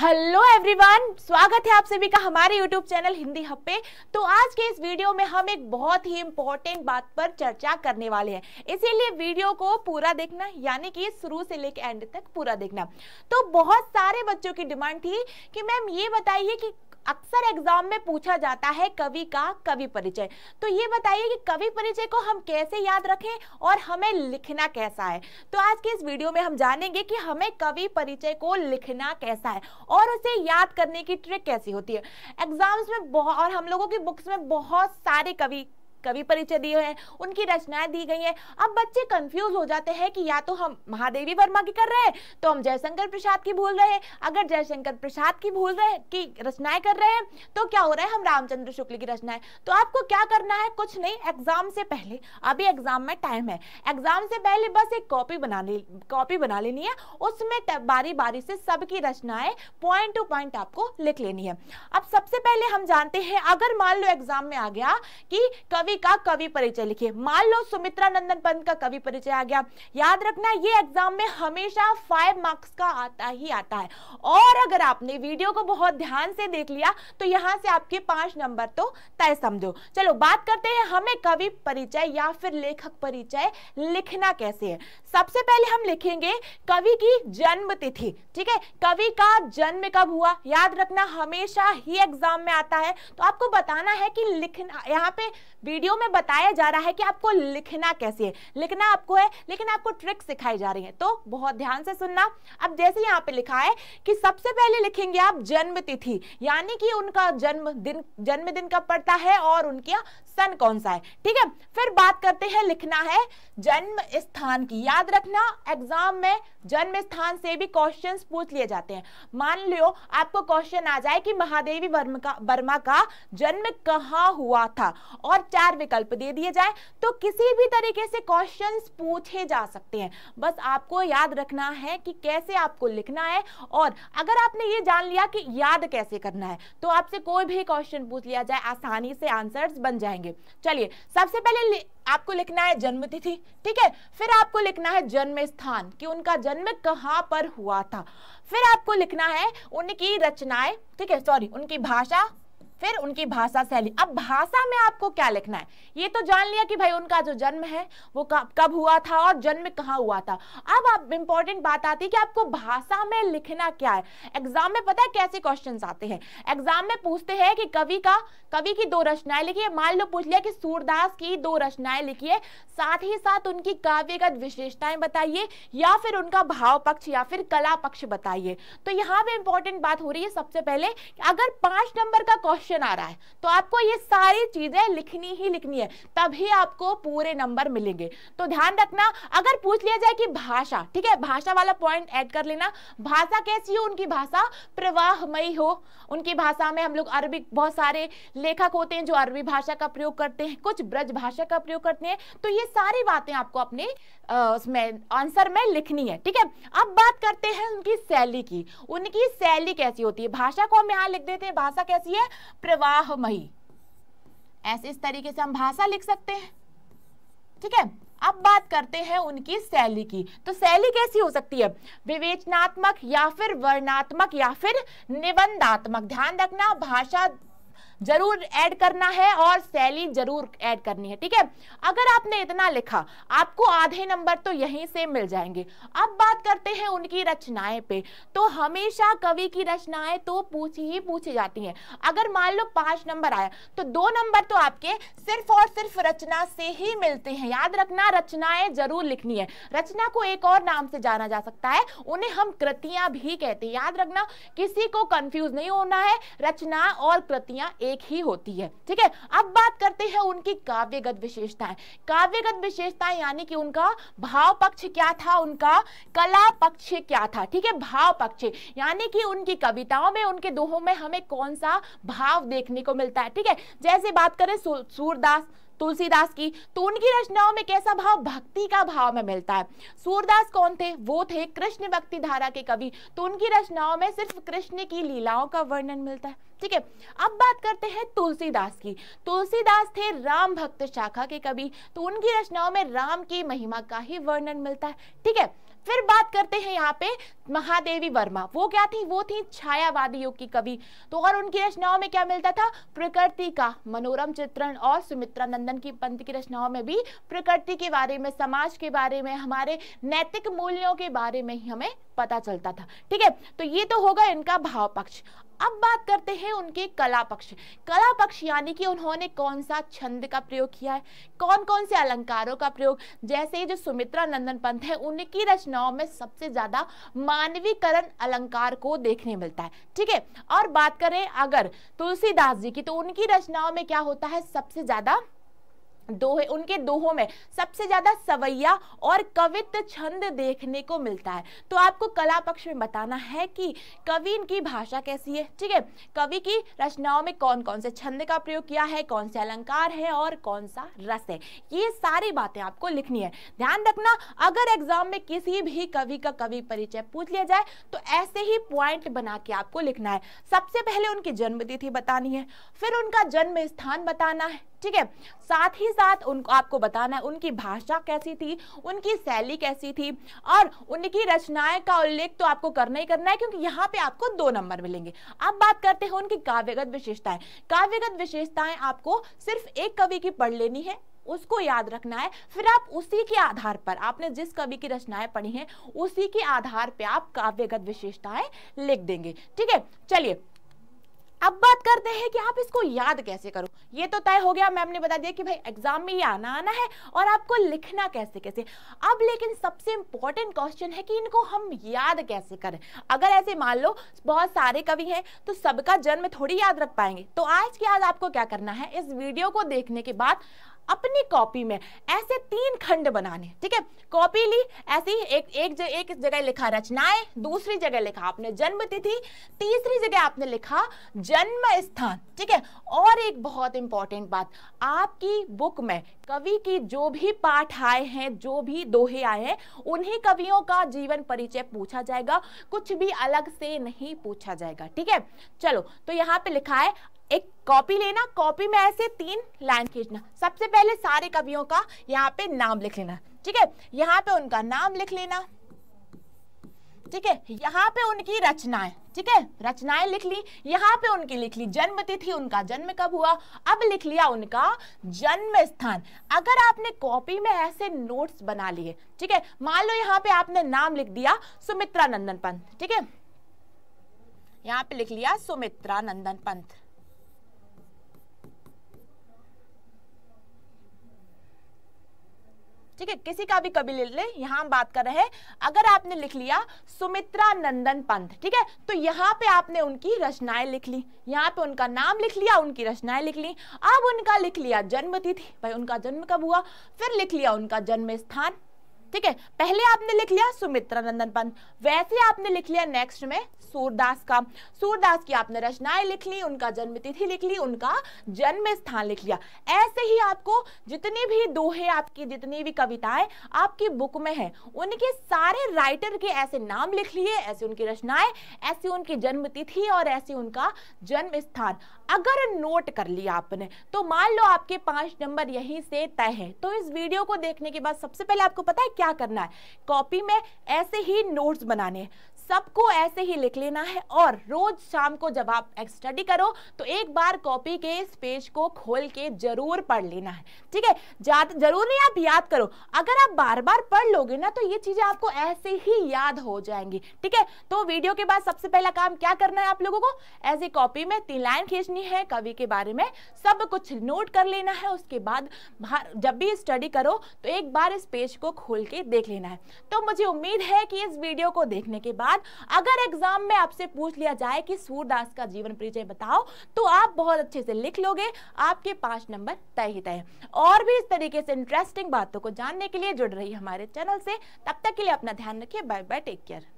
hello everyone स्वागत है आप सभी का हमारे यूट्यूब चैनल हिंदी हब पे तो आज के इस वीडियो में हम एक बहुत ही इम्पोर्टेंट बात पर चर्चा करने वाले हैं इसीलिए वीडियो को पूरा देखना यानी कि शुरू से लेकर एंड तक पूरा देखना तो बहुत सारे बच्चों की डिमांड थी कि मैम ये बताइए कि अक्सर एग्जाम में पूछा जाता है कवि का कवि परिचय तो ये बताइए कि कवि परिचय को हम कैसे याद रखें और हमें लिखना कैसा है तो आज के इस वीडियो में हम जानेंगे कि हमें कवि परिचय को लिखना कैसा है और उसे याद करने की ट्रिक कैसी होती है एग्जाम्स में बहुत और हम लोगों की बुक्स में बहुत सारे कवि कवि परिचय दिए हैं उनकी रचनाएं दी गई हैं अब बच्चे कंफ्यूज हो जाते हैं कि या तो हम महादेवी वर्मा की कर रहे हैं तो हम जयशंकर प्रसाद की भूल रहे हैं अगर जयशंकर प्रसाद की भूल रहे की रचनाएं कर रहे हैं तो क्या हो रहा है हम रामचंद्र शुक्ल की रचनाएं तो आपको क्या करना है कुछ नहीं एग्जाम से पहले अभी एग्जाम में टाइम है एग्जाम से पहले बस एक कॉपी बना ले कॉपी बना लेनी है उसमें बारी बारी से सबकी रचनाएं पॉइंट टू पॉइंट आपको लिख लेनी है अब सबसे पहले हम जानते हैं अगर मान लो एग्जाम में आ गया कि कवि जी का कवि परिचय लिखिए मान लो सुमित्रा नंदन पंत का कवि परिचय आ गया याद रखना ये एग्जाम में हमेशा फाइव मार्क्स का आता ही आता है और अगर आपने वीडियो को बहुत ध्यान से देख लिया तो यहाँ से आपके पांच नंबर तो तय समझो चलो बात करते हैं हमें कवि परिचय या फिर लेखक परिचय लिखना कैसे है सबसे पहले हम लिखेंगे कवि की जन्म तिथि ठीक है कवि का जन्म कब हुआ याद रखना हमेशा ही एग्जाम में आता है तो आपको बताना है कि लिखना यहाँ पे वीडियो में बताया जा रहा है कि आपको लिखना कैसे है लिखना आपको है लेकिन आपको ट्रिक सिखाई जा रही है तो बहुत ध्यान से सुनना अब जैसे यहाँ पे लिखा है कि सबसे पहले लिखेंगे आप जन्म तिथि यानी कि उनका जन्म दिन जन्मदिन कब पड़ता है और उनका सन कौन सा है ठीक है फिर बात करते हैं लिखना है जन्म स्थान की याद रखना एग्जाम में जन्म स्थान से भी क्वेश्चन पूछ लिए जाते हैं मान लियो आपको क्वेश्चन आ जाए कि महादेवी वर्मा का वर्मा का जन्म कहाँ हुआ था और चार विकल्प दे दिए जाए तो किसी भी तरीके से क्वेश्चन पूछे जा सकते हैं बस आपको याद रखना है कि कैसे आपको लिखना है और अगर आपने ये जान लिया कि याद कैसे करना है तो आपसे कोई भी क्वेश्चन पूछ लिया जाए आसानी से आंसर्स बन जाएंगे आगे चलिए सबसे पहले आपको लिखना है जन्मतिथि ठीक है फिर आपको लिखना है जन्म स्थान कि उनका जन्म कहाँ पर हुआ था फिर आपको लिखना है उनकी रचनाएं ठीक है सॉरी उनकी भाषा फिर उनकी भाषा शैली अब भाषा में आपको क्या लिखना है ये तो जान लिया कि भाई उनका जो जन्म है वो कब हुआ था और जन्म कहाँ हुआ था अब आप इंपॉर्टेंट बात आती है कि आपको भाषा में लिखना क्या है एग्जाम में पता है कैसे क्वेश्चन आते हैं एग्जाम में पूछते हैं कि कवि का कवि की दो रचनाएं लिखिए मान लो पूछ लिया कि सूरदास की दो रचनाएं लिखिए साथ ही साथ उनकी काव्यगत विशेषताएं बताइए या फिर उनका भाव पक्ष या फिर कला पक्ष बताइए तो यहाँ पे इंपॉर्टेंट बात हो रही है सबसे पहले अगर पांच नंबर का क्वेश्चन क्वेश्चन आ रहा है तो आपको ये सारी चीजें लिखनी ही लिखनी है तभी आपको पूरे नंबर मिलेंगे तो ध्यान रखना अगर पूछ लिया जाए कि भाषा ठीक है भाषा वाला पॉइंट ऐड कर लेना भाषा कैसी हो उनकी भाषा प्रवाहमयी हो उनकी भाषा में हम लोग अरबी बहुत सारे लेखक होते हैं जो अरबी भाषा का प्रयोग करते हैं कुछ ब्रज भाषा का प्रयोग करते हैं तो ये सारी बातें आपको अपने उसमें आंसर में लिखनी है ठीक है अब बात करते हैं उनकी शैली की उनकी शैली कैसी होती है भाषा को हम यहाँ लिख देते हैं भाषा कैसी है प्रवाहमयी ऐसे इस तरीके से हम भाषा लिख सकते हैं ठीक है अब बात करते हैं उनकी शैली की तो शैली कैसी हो सकती है विवेचनात्मक या फिर वर्णात्मक या फिर निबंधात्मक ध्यान रखना भाषा जरूर ऐड करना है और सैली जरूर ऐड करनी है ठीक है अगर आपने इतना लिखा आपको आधे नंबर तो यहीं से मिल जाएंगे अब बात करते हैं उनकी रचनाएं पे तो हमेशा कवि की रचनाएं तो पूछी ही पूछी जाती हैं अगर मान लो पांच नंबर आया तो दो नंबर तो आपके सिर्फ और सिर्फ रचना से ही मिलते हैं याद रखना रचनाएं जरूर लिखनी है रचना को एक और नाम से जाना जा सकता है उन्हें हम कृतियां भी कहते हैं याद रखना किसी को कंफ्यूज नहीं होना है रचना और कृतियां एक ही होती है ठीक है अब बात करते हैं उनकी काव्यगत विशेषताएं काव्यगत विशेषताएं यानी कि उनका भाव पक्ष क्या था उनका कला पक्ष क्या था ठीक है भाव पक्ष यानी कि उनकी कविताओं में उनके दोहों में हमें कौन सा भाव देखने को मिलता है ठीक है जैसे बात करें सूरदास सु, तुलसीदास की तो उनकी रचनाओं में कैसा भाव भक्ति का भाव में मिलता है सूरदास कौन थे वो थे कृष्ण भक्ति धारा के कवि तो उनकी रचनाओं में सिर्फ कृष्ण की लीलाओं का वर्णन मिलता है ठीक है अब बात करते हैं तुलसीदास की तुलसीदास थे राम भक्त शाखा के कवि तो उनकी रचनाओं में राम की महिमा का ही वर्णन मिलता है ठीक है फिर बात करते हैं यहाँ पे महादेवी वर्मा वो क्या थी वो थी छायावादी युग की कवि तो और उनकी रचनाओं में क्या मिलता था प्रकृति का मनोरम चित्रण और सुमित्रा नंदन की पंथ की रचनाओं में भी प्रकृति के बारे में समाज के बारे में हमारे नैतिक मूल्यों के बारे में ही हमें पता चलता था ठीक है तो ये तो होगा इनका भाव पक्ष अब बात करते हैं उनके कला पक्ष कला पक्ष यानी कि उन्होंने कौन सा छंद का प्रयोग किया है कौन कौन से अलंकारों का प्रयोग जैसे जो सुमित्रा नंदन पंत है उनकी रचनाओं में सबसे ज्यादा मानवीकरण अलंकार को देखने मिलता है ठीक है और बात करें अगर तुलसीदास जी की तो उनकी रचनाओं में क्या होता है सबसे ज्यादा दोहे उनके दोहों में सबसे ज़्यादा सवैया और कवित्व छंद देखने को मिलता है तो आपको कला पक्ष में बताना है कि कवि इनकी भाषा कैसी है ठीक है कवि की रचनाओं में कौन कौन से छंद का प्रयोग किया है कौन से अलंकार है और कौन सा रस है ये सारी बातें आपको लिखनी है ध्यान रखना अगर एग्जाम में किसी भी कवि का कवि परिचय पूछ लिया जाए तो ऐसे ही पॉइंट बना के आपको लिखना है सबसे पहले उनकी जन्मतिथि बतानी है फिर उनका जन्म स्थान बताना है ठीक है साथ ही साथ उनको आपको बताना है उनकी भाषा कैसी थी उनकी शैली कैसी थी और उनकी रचनाएं का उल्लेख तो आपको करना ही करना है क्योंकि यहाँ पे आपको दो नंबर मिलेंगे अब बात करते हैं उनकी काव्यगत विशेषताएं काव्यगत विशेषताएं आपको सिर्फ एक कवि की पढ़ लेनी है उसको याद रखना है फिर आप उसी के आधार पर आपने जिस कवि की रचनाएं पढ़ी हैं उसी के आधार पर आप काव्यगत विशेषताएं लिख देंगे ठीक है चलिए अब बात करते हैं कि आप इसको याद कैसे करो ये तो तय हो गया मैम ने बता दिया कि भाई एग्जाम में ये आना आना है और आपको लिखना कैसे कैसे अब लेकिन सबसे इंपॉर्टेंट क्वेश्चन है कि इनको हम याद कैसे करें अगर ऐसे मान लो बहुत सारे कवि हैं तो सबका जन्म थोड़ी याद रख पाएंगे तो आज की आज आपको क्या करना है इस वीडियो को देखने के बाद अपनी कॉपी में ऐसे तीन खंड बनाने ठीक है कॉपी ली ऐसे ही एक एक जग, एक जगह लिखा रचनाएं दूसरी जगह लिखा आपने जन्म तिथि तीसरी जगह आपने लिखा जन्म स्थान ठीक है और एक बहुत इंपॉर्टेंट बात आपकी बुक में कवि की जो भी पाठ आए हैं जो भी दोहे आए हैं उन्हीं कवियों का जीवन परिचय पूछा जाएगा कुछ भी अलग से नहीं पूछा जाएगा ठीक है चलो तो यहाँ पे लिखा है एक कॉपी लेना कॉपी में ऐसे तीन लाइन खींचना सबसे पहले सारे कवियों का यहाँ पे नाम लिख लेना ठीक है यहाँ पे उनका नाम लिख लेना ठीक है यहाँ पे उनकी रचनाएं ठीक है रचनाएं लिख ली यहाँ पे उनकी लिख ली जन्म तिथि उनका जन्म कब हुआ अब लिख लिया उनका जन्म स्थान अगर आपने कॉपी में ऐसे नोट्स बना लिए ठीक है मान लो यहाँ पे आपने नाम लिख दिया सुमित्रा नंदन पंत ठीक है यहाँ पे लिख लिया सुमित्रा नंदन पंथ ठीक है किसी का भी कभी ले ले यहां हम बात कर रहे हैं अगर आपने लिख लिया सुमित्रा नंदन पंत ठीक है तो यहाँ पे आपने उनकी रचनाएं लिख ली यहाँ पे उनका नाम लिख लिया उनकी रचनाएं लिख ली अब उनका लिख लिया जन्म तिथि भाई उनका जन्म कब हुआ फिर लिख लिया उनका जन्म स्थान ठीक है पहले आपने लिख लिया सुमित्रा नंदन पंत वैसे आपने लिख लिया नेक्स्ट में सूरदास का सूरदास की आपने रचनाएं लिख ली उनका जन्म तिथि लिख ली उनका जन्म स्थान लिख लिया ऐसे ही आपको जितनी भी दोहे आपकी जितनी भी कविताएं आपकी बुक में है उनके सारे राइटर के ऐसे नाम लिख लिए ऐसे उनकी रचनाएं ऐसी उनकी जन्म तिथि और ऐसे उनका जन्म स्थान अगर नोट कर लिया आपने तो मान लो आपके पांच नंबर यहीं से तय है तो इस वीडियो को देखने के बाद सबसे पहले आपको पता है क्या करना है कॉपी में ऐसे ही नोट्स बनाने हैं सबको ऐसे ही लिख लेना है और रोज शाम को जब आप स्टडी करो तो एक बार कॉपी के इस पेज को खोल के जरूर पढ़ लेना है ठीक है जरूर नहीं आप याद करो अगर आप बार बार पढ़ लोगे ना तो ये चीजें आपको ऐसे ही याद हो जाएंगी ठीक है तो वीडियो के बाद सबसे पहला काम क्या करना है आप लोगों को ऐसे कॉपी में तीन लाइन खींचनी है कवि के बारे में सब कुछ नोट कर लेना है उसके बाद जब भी स्टडी करो तो एक बार इस पेज को खोल के देख लेना है तो मुझे उम्मीद है कि इस वीडियो को देखने के बाद बाद अगर एग्जाम में आपसे पूछ लिया जाए कि सूरदास का जीवन परिचय बताओ तो आप बहुत अच्छे से लिख लोगे आपके पांच नंबर तय ही तय और भी इस तरीके से इंटरेस्टिंग बातों को जानने के लिए जुड़ रही हमारे चैनल से तब तक के लिए अपना ध्यान रखिए बाय बाय टेक केयर